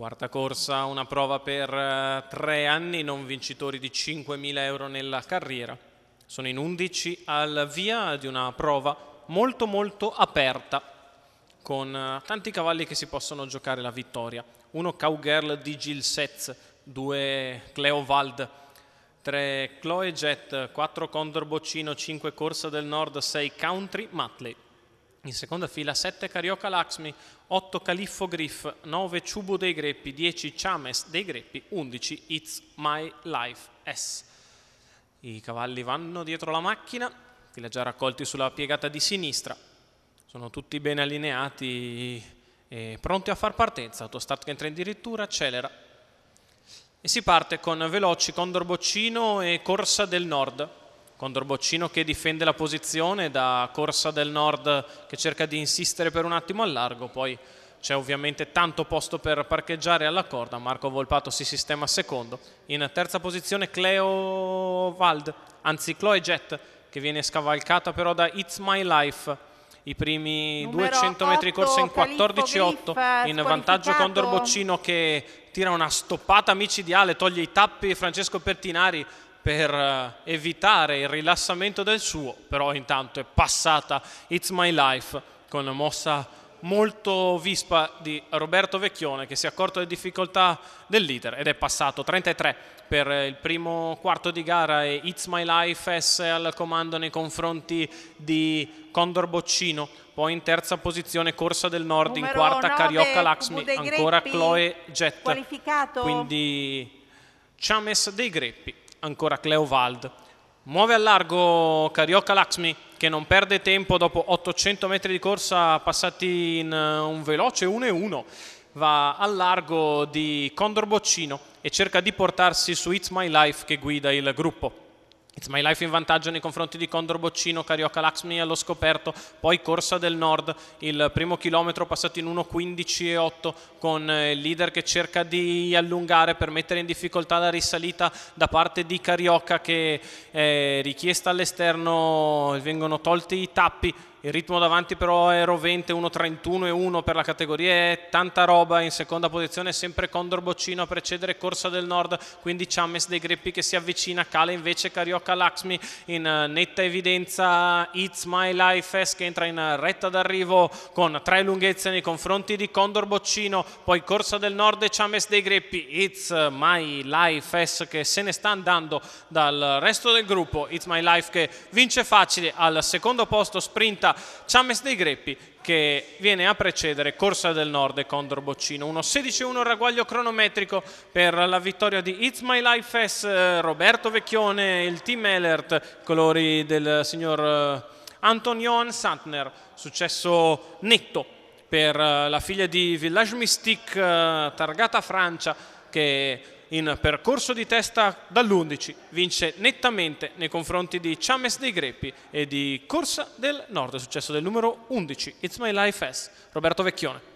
Quarta corsa, una prova per eh, tre anni, non vincitori di 5.000 euro nella carriera. Sono in 11 al via di una prova molto molto aperta, con eh, tanti cavalli che si possono giocare la vittoria. Uno Cowgirl di Gil Setz, due Cleovald, 3 Chloe Jet, quattro Condor Boccino, cinque Corsa del Nord, sei Country Matley. In seconda fila 7 Carioca Laxmi, 8 Califfo Griff, 9 Ciubo dei Greppi, 10 Chames dei Greppi, 11 It's My Life S. I cavalli vanno dietro la macchina, fila già raccolti sulla piegata di sinistra. Sono tutti ben allineati e pronti a far partenza. Autostat che entra in dirittura, accelera. E si parte con Veloci, Condor Boccino e Corsa del Nord. Condor Boccino che difende la posizione da Corsa del Nord che cerca di insistere per un attimo al largo, poi c'è ovviamente tanto posto per parcheggiare alla corda, Marco Volpato si sistema secondo, in terza posizione Cleo Wald, anzi Chloe Jet che viene scavalcata però da It's My Life. I primi Numero 200 8, metri corsa in 14-8 in vantaggio Condor Boccino che tira una stoppata micidiale, toglie i tappi Francesco Pertinari per eh, evitare il rilassamento del suo, però intanto è passata It's My Life con mossa molto vispa di Roberto Vecchione che si è accorto delle difficoltà del leader ed è passato 33 per eh, il primo quarto di gara e It's My Life S al comando nei confronti di Condor Boccino poi in terza posizione Corsa del Nord Numero in quarta 9, Carioca Laxmi ancora Chloe Jet quindi Chames dei Greppi ancora Cleovald. Muove al largo Carioca Laxmi che non perde tempo dopo 800 metri di corsa passati in eh, un veloce 1-1. Va al largo di Condor Boccino e cerca di portarsi su It's My Life che guida il gruppo. It's My Life in vantaggio nei confronti di Condor Boccino, Carioca Laxmi allo scoperto, poi Corsa del Nord, il primo chilometro passato in 1.15.8 con eh, il leader che cerca di allungare per mettere in difficoltà la risalita da parte di Carioca che è eh, richiesta all'esterno, vengono tolti i tappi, il ritmo davanti però è rovente, 1.31 e 1 per la categoria è tanta roba, in seconda posizione sempre Condor Boccino a precedere Corsa del Nord, quindi Chames dei Greppi che si avvicina, cala invece Carioca tocca all'Axmi in eh, netta evidenza It's My Life S che entra in eh, retta d'arrivo con tre lunghezze nei confronti di Condor Boccino poi Corsa del Nord e Chames dei Greppi It's My Life S che se ne sta andando dal resto del gruppo It's My Life che vince facile al secondo posto sprinta Chames dei Greppi che viene a precedere Corsa del Nord e Condor Boccino. 1-16-1 ragguaglio cronometrico per la vittoria di It's My Life S, eh, Roberto Vecchione, il team Elert, colori del eh, signor eh, Antonio Santner, successo netto per la figlia di Village Mystique targata Francia che in percorso di testa dall'11 vince nettamente nei confronti di Chames dei Greppi e di Corsa del Nord, successo del numero 11, It's My Life S, Roberto Vecchione.